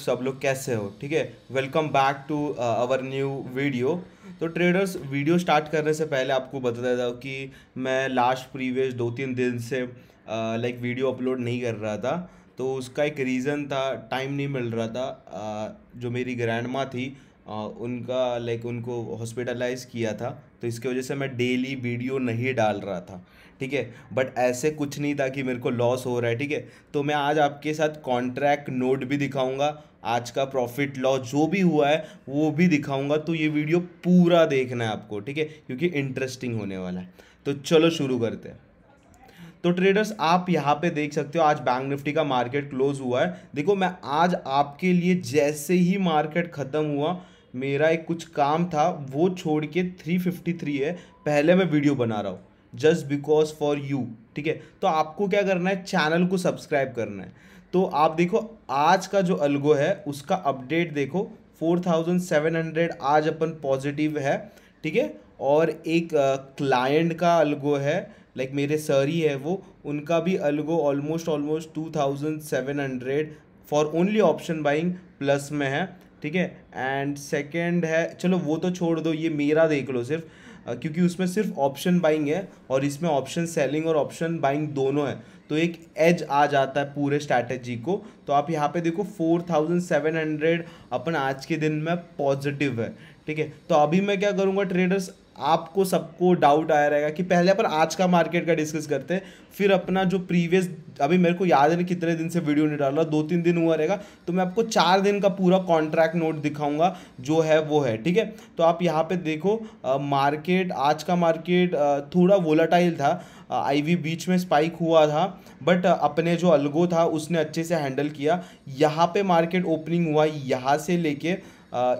सब लोग कैसे हो ठीक है welcome back to our new video तो ट्रेडर्स वीडियो स्टार्ट करने से पहले आपको बता देता कि मैं लास्ट प्रीवियस दो तीन दिन से लाइक वीडियो अपलोड नहीं कर रहा था तो उसका एक रीज़न था टाइम नहीं मिल रहा था uh, जो मेरी ग्रैंड माँ थी uh, उनका लाइक उनको हॉस्पिटलाइज किया था तो इसकी वजह से मैं डेली वीडियो नहीं डाल रहा था ठीक है बट ऐसे कुछ नहीं था कि मेरे को लॉस हो रहा है ठीक है तो मैं आज आपके साथ कॉन्ट्रैक्ट नोट भी दिखाऊंगा आज का प्रॉफिट लॉस जो भी हुआ है वो भी दिखाऊंगा तो ये वीडियो पूरा देखना है आपको ठीक है क्योंकि इंटरेस्टिंग होने वाला है तो चलो शुरू करते हैं तो ट्रेडर्स आप यहाँ पे देख सकते हो आज बैंक निफ्टी का मार्केट क्लोज हुआ है देखो मैं आज आपके लिए जैसे ही मार्केट ख़त्म हुआ मेरा एक कुछ काम था वो छोड़ के 353 है पहले मैं वीडियो बना रहा हूँ जस्ट बिकॉज फॉर यू ठीक है तो आपको क्या करना है चैनल को सब्सक्राइब करना है तो आप देखो आज का जो अलगो है उसका अपडेट देखो 4700 आज अपन पॉजिटिव है ठीक है और एक क्लाइंट का अलगो है लाइक like मेरे सर ही है वो उनका भी algo almost almost two thousand seven hundred for only option buying plus में है ठीक है एंड सेकेंड है चलो वो तो छोड़ दो ये मेरा देख लो सिर्फ क्योंकि उसमें सिर्फ ऑप्शन बाइंग है और इसमें ऑप्शन सेलिंग और ऑप्शन बाइंग दोनों है तो एक एज आ जाता है पूरे स्ट्रैटेजी को तो आप यहाँ पे देखो फोर थाउजेंड सेवन हंड्रेड अपन आज के दिन में पॉजिटिव है ठीक है तो अभी मैं क्या करूँगा ट्रेडर्स आपको सबको डाउट आया रहेगा कि पहले अपन आज का मार्केट का डिस्कस करते हैं फिर अपना जो प्रीवियस अभी मेरे को याद नहीं कितने दिन से वीडियो नहीं डाल रहा दो तीन दिन हुआ रहेगा तो मैं आपको चार दिन का पूरा कॉन्ट्रैक्ट नोट दिखाऊंगा जो है वो है ठीक है तो आप यहाँ पे देखो आ, मार्केट आज का मार्केट आ, थोड़ा वोलाटाइल था आईवी बीच में स्पाइक हुआ था बट अपने जो अलगो था उसने अच्छे से हैंडल किया यहाँ पर मार्केट ओपनिंग हुआ यहाँ से लेके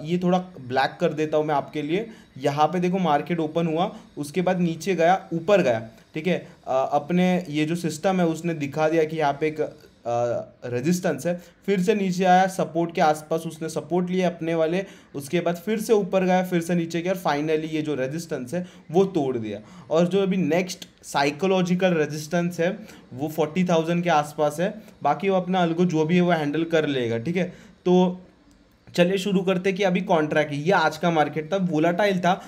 ये थोड़ा ब्लैक कर देता हूँ मैं आपके लिए यहाँ पे देखो मार्केट ओपन हुआ उसके बाद नीचे गया ऊपर गया ठीक है अपने ये जो सिस्टम है उसने दिखा दिया कि यहाँ पे एक रेजिस्टेंस है फिर से नीचे आया सपोर्ट के आसपास उसने सपोर्ट लिया अपने वाले उसके बाद फिर से ऊपर गया फिर से नीचे गया और फाइनली ये जो रेजिस्टेंस है वो तोड़ दिया और जो अभी नेक्स्ट साइकोलॉजिकल रेजिस्टेंस है वो फोर्टी थाउजेंड के आसपास है बाकी वो अपना अलगो जो भी है वो हैंडल कर लेगा ठीक है तो चलिए शुरू करते कि अभी कॉन्ट्रैक्ट ये आज का मार्केट था वोलाटाइल था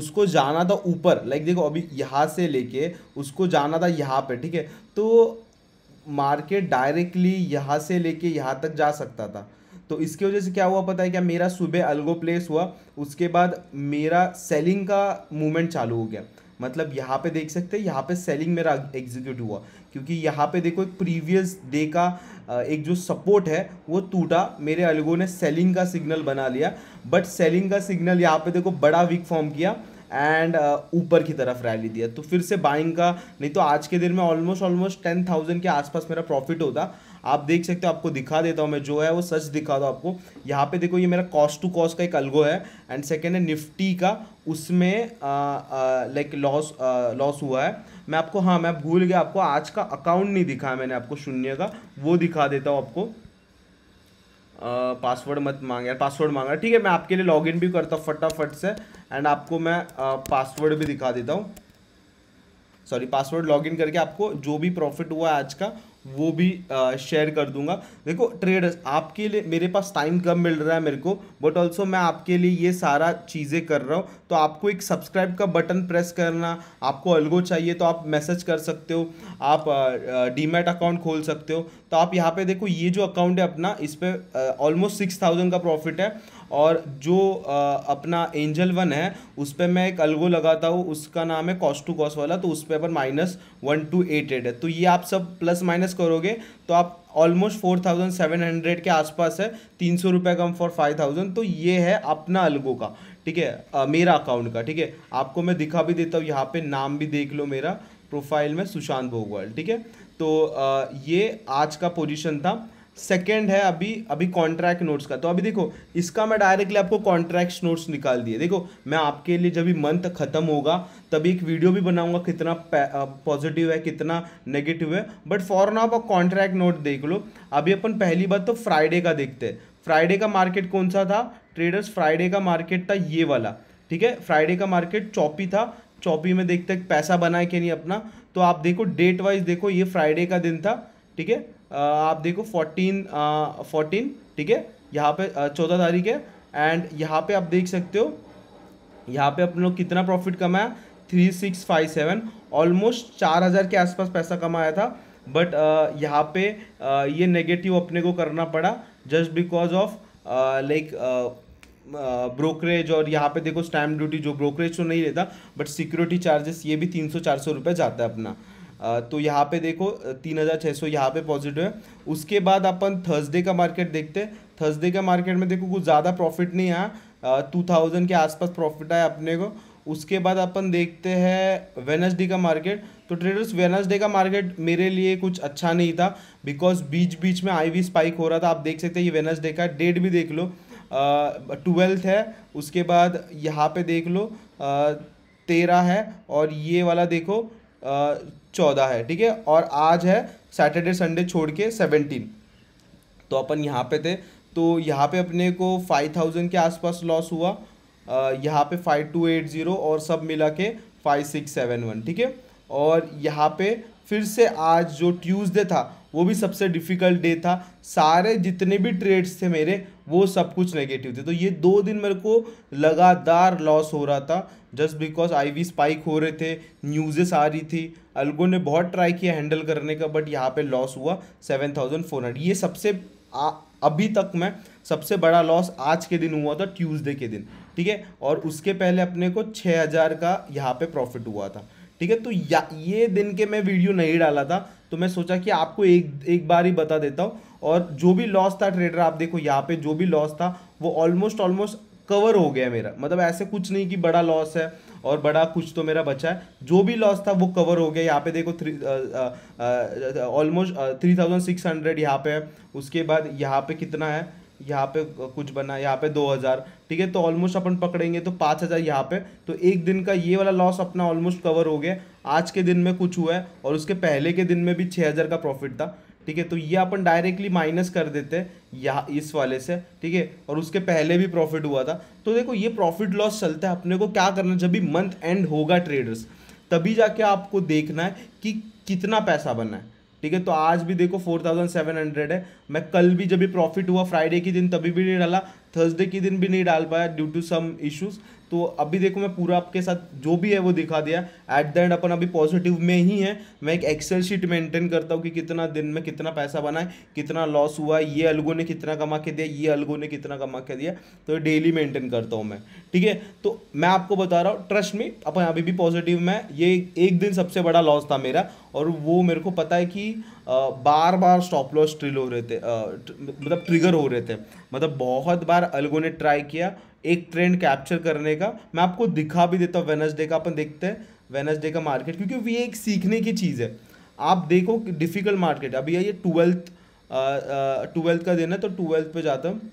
उसको जाना था ऊपर लाइक देखो अभी यहाँ से लेके उसको जाना था यहाँ पे ठीक है तो मार्केट डायरेक्टली यहाँ से लेके यहाँ तक जा सकता था तो इसकी वजह से क्या हुआ पता है क्या मेरा सुबह अलगो प्लेस हुआ उसके बाद मेरा सेलिंग का मूवमेंट चालू हो गया मतलब यहाँ पे देख सकते हैं यहाँ पे सेलिंग मेरा एग्जीक्यूट हुआ क्योंकि यहाँ पे देखो एक प्रीवियस डे का एक जो सपोर्ट है वो टूटा मेरे अलगों ने सेलिंग का सिग्नल बना लिया बट सेलिंग का सिग्नल यहाँ पे देखो बड़ा वीक फॉर्म किया एंड ऊपर की तरफ रैली दिया तो फिर से बाइंग का नहीं तो आज के दिन में ऑलमोस्ट ऑलमोस्ट टेन थाउजेंड के आसपास मेरा प्रॉफिट होता आप देख सकते हो आपको दिखा देता हूँ मैं जो है वो सच दिखा दो आपको यहाँ पे देखो ये मेरा कॉस्ट टू कॉस्ट का एक अलगो है एंड सेकेंड है निफ्टी का उसमें लाइक लॉस लॉस हुआ है मैं आपको हाँ मैं भूल गया आपको आज का अकाउंट नहीं दिखाया मैंने आपको शून्य का वो दिखा देता हूँ आपको पासवर्ड मत मांग यार पासवर्ड मांगा ठीक है मैं आपके लिए लॉगिन भी करता हूँ फटाफट से एंड आपको मैं पासवर्ड भी दिखा देता हूँ सॉरी पासवर्ड लॉगिन करके आपको जो भी प्रॉफिट हुआ है आज का वो भी शेयर कर दूंगा देखो ट्रेडर्स आपके लिए मेरे पास टाइम कम मिल रहा है मेरे को बट ऑल्सो मैं आपके लिए ये सारा चीज़ें कर रहा हूँ तो आपको एक सब्सक्राइब का बटन प्रेस करना आपको अलगो चाहिए तो आप मैसेज कर सकते हो आप डीमेट अकाउंट खोल सकते हो तो आप यहाँ पे देखो ये जो अकाउंट है अपना इस पर ऑलमोस्ट सिक्स थाउजेंड का प्रॉफिट है और जो अपना एंजल वन है उस पर मैं एक अलगो लगाता हूँ उसका नाम है कॉस्ट टू कॉस्ट वाला तो उस पर अपन minus one two eight eight है तो ये आप सब प्लस माइनस करोगे तो आप almost four thousand seven hundred के आसपास है तीन सौ रुपये कम फॉर फाइव थाउजेंड तो ये है अपना अलगो का ठीक है मेरा अकाउंट का ठीक है आपको मैं दिखा भी देता हूँ यहाँ पर नाम भी देख लो मेरा प्रोफाइल में सुशांत भोगवाल ठीक है तो आ, ये आज का पोजिशन था सेकेंड है अभी अभी कॉन्ट्रैक्ट नोट्स का तो अभी देखो इसका मैं डायरेक्टली आपको कॉन्ट्रैक्ट नोट्स निकाल दिए देखो मैं आपके लिए जब भी मंथ खत्म होगा तभी एक वीडियो भी बनाऊंगा कितना पॉजिटिव है कितना नेगेटिव है बट फॉरन आप कॉन्ट्रैक्ट नोट देख लो अभी अपन पहली बार तो फ्राइडे का देखते हैं फ्राइडे का मार्केट कौन सा था ट्रेडर्स फ्राइडे का मार्केट था ये वाला ठीक है फ्राइडे का मार्केट चौपी था चौपी में देखते पैसा बनाए कि नहीं अपना तो आप देखो डेट वाइज देखो ये फ्राइडे का दिन था ठीक है आप देखो फोर्टीन फोर्टीन ठीक है यहाँ पे चौदह तारीख है एंड यहाँ पे आप देख सकते हो यहाँ पे अपन लोग कितना प्रॉफिट कमाया three six five seven almost चार हज़ार के आसपास पैसा कमाया था बट यहाँ पे ये नेगेटिव अपने को करना पड़ा just because of like brokerage और यहाँ पे देखो स्टैम्प ड्यूटी जो ब्रोकरेज तो नहीं लेता बट सिक्योरिटी चार्जेस ये भी तीन सौ चार सौ रुपये जाता है अपना तो यहाँ पे देखो तीन हज़ार छः सौ यहाँ पर पॉजिटिव है उसके बाद अपन थर्सडे का मार्केट देखते हैं थर्सडे का मार्केट में देखो कुछ ज़्यादा प्रॉफिट नहीं आया टू थाउजेंड के आसपास प्रॉफिट आया अपने को उसके बाद अपन देखते हैं वेनसडे का मार्केट तो ट्रेडर्स वेनसडे का मार्केट मेरे लिए कुछ अच्छा नहीं था बिकॉज बीच बीच में आई वी स्पाइक हो रहा था आप देख सकते हैं ये वेनसडे का डेट भी देख लो ट्वेल्थ है उसके बाद यहाँ पे देख लो तेरह है और ये वाला देखो चौदह है ठीक है और आज है सैटरडे संडे छोड़ के सेवनटीन तो अपन यहाँ पे थे तो यहाँ पे अपने को फाइव थाउजेंड के आसपास लॉस हुआ यहाँ पे फाइव टू एट ज़ीरो और सब मिला के फाइव सिक्स सेवन वन ठीक है और यहाँ पे फिर से आज जो ट्यूसडे था वो भी सबसे डिफ़िकल्ट डे था सारे जितने भी ट्रेड्स थे मेरे वो सब कुछ नेगेटिव थे तो ये दो दिन मेरे को लगातार लॉस हो रहा था just because I V spike हो रहे थे न्यूज़ेस आ रही थी अलगो ने बहुत ट्राई किया हैंडल करने का बट यहाँ पे लॉस हुआ सेवन थाउजेंड फोर हंड्रेड ये सबसे आ, अभी तक मैं सबसे बड़ा लॉस आज के दिन हुआ था ट्यूजडे के दिन ठीक है और उसके पहले अपने को छः हज़ार का यहाँ पे प्रॉफिट हुआ था ठीक है तो या ये दिन के मैं वीडियो नहीं डाला था तो मैं सोचा कि आपको एक एक बार ही बता देता हूँ और जो भी लॉस था ट्रेडर आप देखो यहाँ पे जो भी लॉस था वो ऑलमोस्ट ऑलमोस्ट कवर हो गया मेरा मतलब ऐसे कुछ नहीं कि बड़ा लॉस है और बड़ा कुछ तो मेरा बचा है जो भी लॉस था वो कवर हो गया यहाँ पे देखो three almost three thousand six hundred यहाँ पे है उसके बाद यहाँ पे कितना है यहाँ पे कुछ बना यहाँ पे दो हज़ार ठीक है तो ऑलमोस्ट अपन पकड़ेंगे तो पाँच हज़ार यहाँ पे तो एक दिन का ये वाला लॉस अपना ऑलमोस्ट कवर हो गया आज के दिन में कुछ हुआ है और उसके पहले के दिन में भी छः हज़ार का प्रॉफिट था ठीक है तो ये अपन डायरेक्टली माइनस कर देते हैं यहाँ इस वाले से ठीक है और उसके पहले भी प्रॉफिट हुआ था तो देखो ये प्रॉफिट लॉस चलता है अपने को क्या करना जब भी मंथ एंड होगा ट्रेडर्स तभी जाके आपको देखना है कि कितना पैसा बना है ठीक है तो आज भी देखो फोर थाउजेंड सेवन हंड्रेड है मैं कल भी जब भी प्रॉफिट हुआ फ्राइडे के दिन तभी भी नहीं डाला थर्सडे के दिन भी नहीं डाल पाया ड्यू टू सम इश्यूज तो अभी देखो मैं पूरा आपके साथ जो भी है वो दिखा दिया एट द एंड अपन अभी पॉजिटिव में ही है मैं एक एक्सेल शीट मेंटेन करता हूँ कि कितना दिन में कितना पैसा बना है कितना लॉस हुआ है ये अलगों ने कितना कमा के दिया ये अलगों ने कितना कमा के दिया तो डेली मेंटेन करता हूँ मैं ठीक है तो मैं आपको बता रहा हूँ ट्रस्ट में अपन अभी भी पॉजिटिव में ये एक दिन सबसे बड़ा लॉस था मेरा और वो मेरे को पता है कि बार बार स्टॉप लॉस ट्रिल हो रहे थे मतलब ट्रिगर हो रहे थे मतलब बहुत बार अलगों ने ट्राई किया एक ट्रेंड कैप्चर करने का मैं आपको दिखा भी देता हूँ वेनसडे का अपन देखते हैं वेनसडे का मार्केट क्योंकि ये एक सीखने की चीज़ है आप देखो डिफ़िकल्ट मार्केट अभी ये ट्वेल्थ ट्वेल्थ का दिन है तो ट्वेल्थ पे जाता हूँ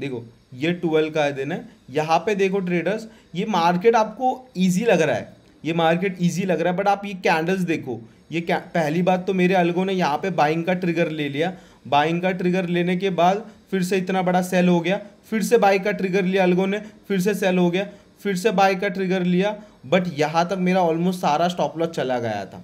देखो ये ट्वेल्थ का दिन है यहाँ पे देखो ट्रेडर्स ये मार्केट आपको इजी लग रहा है ये मार्केट इजी लग रहा है बट आप ये कैंडल्स देखो ये पहली बात तो मेरे अलगों ने यहाँ पे बाइंग का ट्रिगर ले लिया बाइंग का ट्रिगर लेने के बाद फिर से इतना बड़ा सेल हो गया फिर से बाई का ट्रिगर लिया अलगों ने फिर से सेल हो गया फिर से बाई का ट्रिगर लिया बट यहाँ तक मेरा ऑलमोस्ट सारा स्टॉप लॉस चला गया था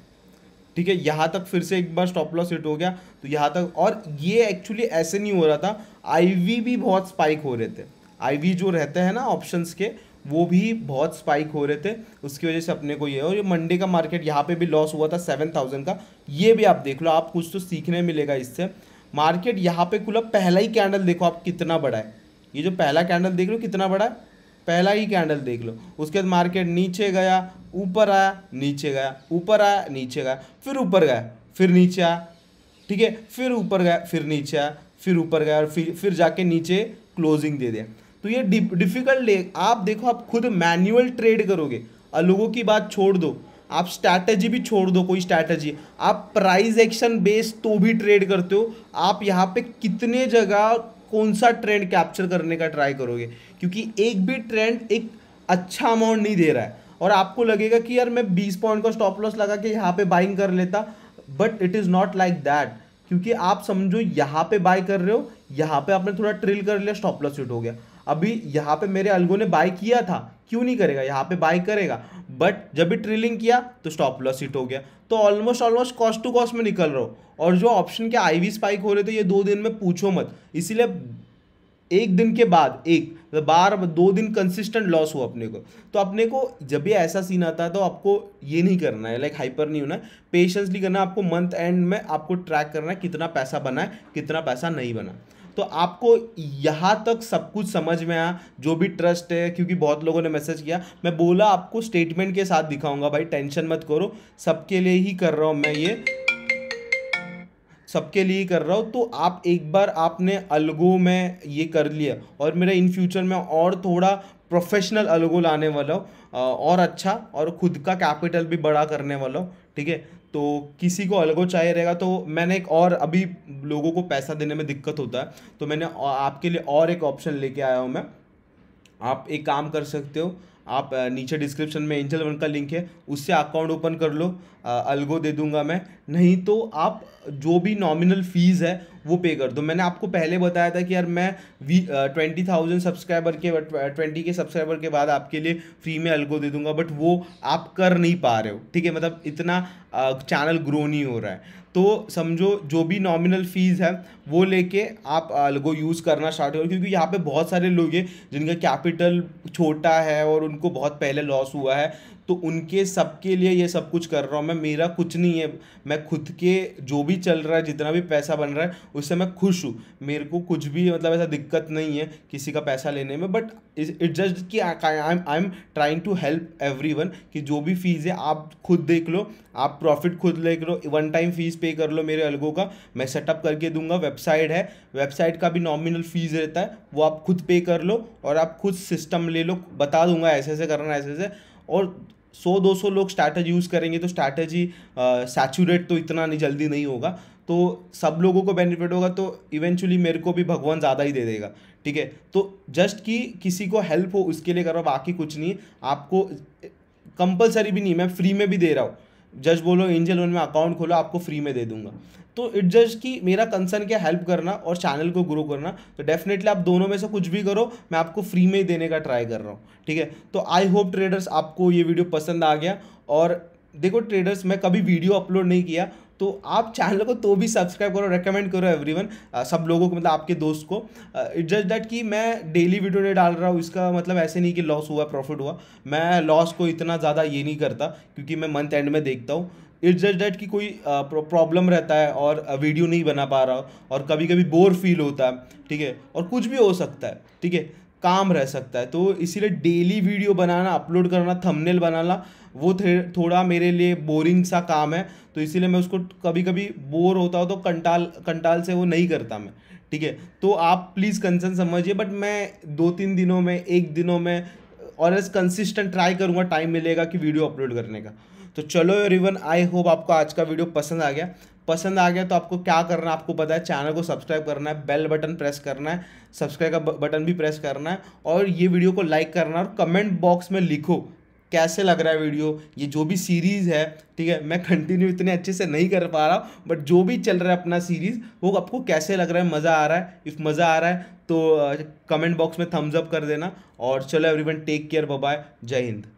ठीक है यहाँ तक फिर से एक बार स्टॉप लॉस हिट हो गया तो यहाँ तक और ये एक्चुअली ऐसे नहीं हो रहा था आईवी भी बहुत स्पाइक हो रहे थे आईवी जो रहते हैं ना ऑप्शंस के वो भी बहुत स्पाइक हो रहे थे उसकी वजह से अपने को ये और ये मंडे का मार्केट यहाँ पे भी लॉस हुआ था सेवन थाउजेंड का ये भी आप देख लो आप कुछ तो सीखने मिलेगा इससे मार्केट यहाँ पे खुला पहला ही कैंडल देखो आप कितना बड़ा है ये जो पहला कैंडल देख लो कितना बड़ा है पहला ही कैंडल देख लो उसके बाद मार्केट नीचे गया ऊपर आया नीचे गया ऊपर आया नीचे गया फिर ऊपर गया फिर नीचे आया ठीक है फिर ऊपर गया फिर नीचे आया फिर ऊपर गया और फिर फिर जाके नीचे क्लोजिंग दे दिया तो ये डिफ़िकल्ट आप देखो आप खुद मैनुअल ट्रेड करोगे और लोगों की बात छोड़ दो आप स्ट्रैटेजी भी छोड़ दो कोई स्ट्रैटेजी आप प्राइस एक्शन बेस तो भी ट्रेड करते हो आप यहाँ पे कितने जगह कौन सा ट्रेंड कैप्चर करने का ट्राई करोगे क्योंकि एक भी ट्रेंड एक अच्छा अमाउंट नहीं दे रहा है और आपको लगेगा कि यार मैं बीस पॉइंट का स्टॉप लॉस लगा के यहाँ पे बाइंग कर लेता but it is not like that क्योंकि आप समझो यहाँ पे बाय कर रहे हो यहाँ पे आपने थोड़ा ट्रिल कर लिया स्टॉप लॉस हिट हो गया अभी यहाँ पे मेरे अलगो ने बाय किया था क्यों नहीं करेगा यहाँ पे बाय करेगा बट जब भी ट्रेलिंग किया तो स्टॉप लॉस हिट हो गया तो almost almost cost to cost में निकल रहा हूँ और जो ऑप्शन के आई स्पाइक हो रहे थे ये दो दिन में पूछो मत इसीलिए एक दिन के बाद एक तो बार दो दिन कंसिस्टेंट लॉस हुआ अपने को तो अपने को जब भी ऐसा सीन आता है तो आपको ये नहीं करना है लाइक हाइपर नहीं होना है पेशेंसली करना आपको मंथ एंड में आपको ट्रैक करना है कितना पैसा बना है कितना पैसा नहीं बना तो आपको यहाँ तक सब कुछ समझ में आया जो भी ट्रस्ट है क्योंकि बहुत लोगों ने मैसेज किया मैं बोला आपको स्टेटमेंट के साथ दिखाऊंगा भाई टेंशन मत करो सबके लिए ही कर रहा हूँ मैं ये सबके लिए कर रहा हूँ तो आप एक बार आपने अलगो में ये कर लिया और मेरा इन फ्यूचर में और थोड़ा प्रोफेशनल अलगो लाने वाला हूँ और अच्छा और खुद का कैपिटल भी बड़ा करने वाला हूँ ठीक है तो किसी को अलगो चाहिए रहेगा तो मैंने एक और अभी लोगों को पैसा देने में दिक्कत होता है तो मैंने आपके लिए और एक ऑप्शन लेके आया हूँ मैं आप एक काम कर सकते हो आप नीचे डिस्क्रिप्शन में एंजल वन का लिंक है उससे अकाउंट ओपन कर लो अलगो दे दूंगा मैं नहीं तो आप जो भी नॉमिनल फीस है वो पे कर दो मैंने आपको पहले बताया था कि यार मैं वी ट्वेंटी थाउजेंड सब्सक्राइबर के ट्वेंटी के सब्सक्राइबर के बाद आपके लिए फ्री में अलगो दे दूंगा बट वो आप कर नहीं पा रहे हो ठीक है मतलब इतना चैनल ग्रो नहीं हो रहा है तो समझो जो भी नॉमिनल फ़ीस है वो लेके आप लोगों यूज़ करना स्टार्ट करो क्योंकि यहाँ पे बहुत सारे लोग हैं जिनका कैपिटल छोटा है और उनको बहुत पहले लॉस हुआ है तो उनके सबके लिए ये सब कुछ कर रहा हूँ मैं मेरा कुछ नहीं है मैं खुद के जो भी चल रहा है जितना भी पैसा बन रहा है उससे मैं खुश हूँ मेरे को कुछ भी मतलब ऐसा दिक्कत नहीं है किसी का पैसा लेने में बट इट जस्ट कि I am trying to help everyone कि जो भी फीस है आप खुद देख लो आप प्रॉफिट खुद देख लो वन टाइम फीस पे कर लो मेरे अलगों का मैं सेटअप करके दूंगा वेबसाइट है वेबसाइट का भी नॉमिनल फीस रहता है वो आप खुद पे कर लो और आप खुद सिस्टम ले लो बता दूंगा ऐसे ऐसे करना ऐसे ऐसे और सौ दो सौ लोग स्ट्रैटेजी यूज़ करेंगे तो स्ट्रैटेजी सैचूरेट तो इतना नहीं जल्दी नहीं होगा तो सब लोगों को बेनिफिट होगा तो इवेंचुअली मेरे को भी भगवान ज़्यादा ही दे देगा ठीक है तो जस्ट कि किसी को हेल्प हो उसके लिए करो बाकी कुछ नहीं आपको कंपलसरी भी नहीं मैं फ्री में भी दे रहा हूँ जस्ट बोलो एंजल वन में अकाउंट खोलो आपको फ्री में दे दूंगा तो इट जस्ट कि मेरा कंसर्न क्या हेल्प करना और चैनल को ग्रो करना तो डेफिनेटली आप दोनों में से कुछ भी करो मैं आपको फ्री में ही देने का ट्राई कर रहा हूँ ठीक है तो आई होप ट्रेडर्स आपको ये वीडियो पसंद आ गया और देखो ट्रेडर्स मैं कभी वीडियो अपलोड नहीं किया तो आप चैनल को तो भी सब्सक्राइब करो रेकमेंड करो एवरीवन सब लोगों को मतलब आपके दोस्त को इट जस्ट डैट कि मैं डेली वीडियो नहीं डाल रहा हूँ इसका मतलब ऐसे नहीं कि लॉस हुआ प्रॉफिट हुआ मैं लॉस को इतना ज़्यादा ये नहीं करता क्योंकि मैं मंथ एंड में देखता हूँ इट्स जस्ट डैट कि कोई प्रॉब्लम रहता है और वीडियो नहीं बना पा रहा और कभी कभी बोर फील होता है ठीक है और कुछ भी हो सकता है ठीक है काम रह सकता है तो इसीलिए डेली वीडियो बनाना अपलोड करना थंबनेल बनाना वो थे थोड़ा मेरे लिए बोरिंग सा काम है तो इसीलिए मैं उसको कभी कभी बोर होता हूँ तो कंटाल कंटाल से वो नहीं करता मैं ठीक है तो आप प्लीज़ कंसर्न समझिए बट मैं दो तीन दिनों में एक दिनों में और एज कंसिस्टेंट ट्राई करूँगा टाइम मिलेगा कि वीडियो अपलोड करने का तो चलो एवरीवन आई होप आपको आज का वीडियो पसंद आ गया पसंद आ गया तो आपको क्या करना है आपको पता है चैनल को सब्सक्राइब करना है बेल बटन प्रेस करना है सब्सक्राइब का बटन भी प्रेस करना है और ये वीडियो को लाइक करना और कमेंट बॉक्स में लिखो कैसे लग रहा है वीडियो ये जो भी सीरीज़ है ठीक है मैं कंटिन्यू इतने अच्छे से नहीं कर पा रहा बट जो भी चल रहा है अपना सीरीज़ वो आपको कैसे लग रहा है मज़ा आ रहा है इफ़ मज़ा आ रहा है तो कमेंट बॉक्स में थम्स अप कर देना और चलो एवरीवन टेक केयर बाय जय हिंद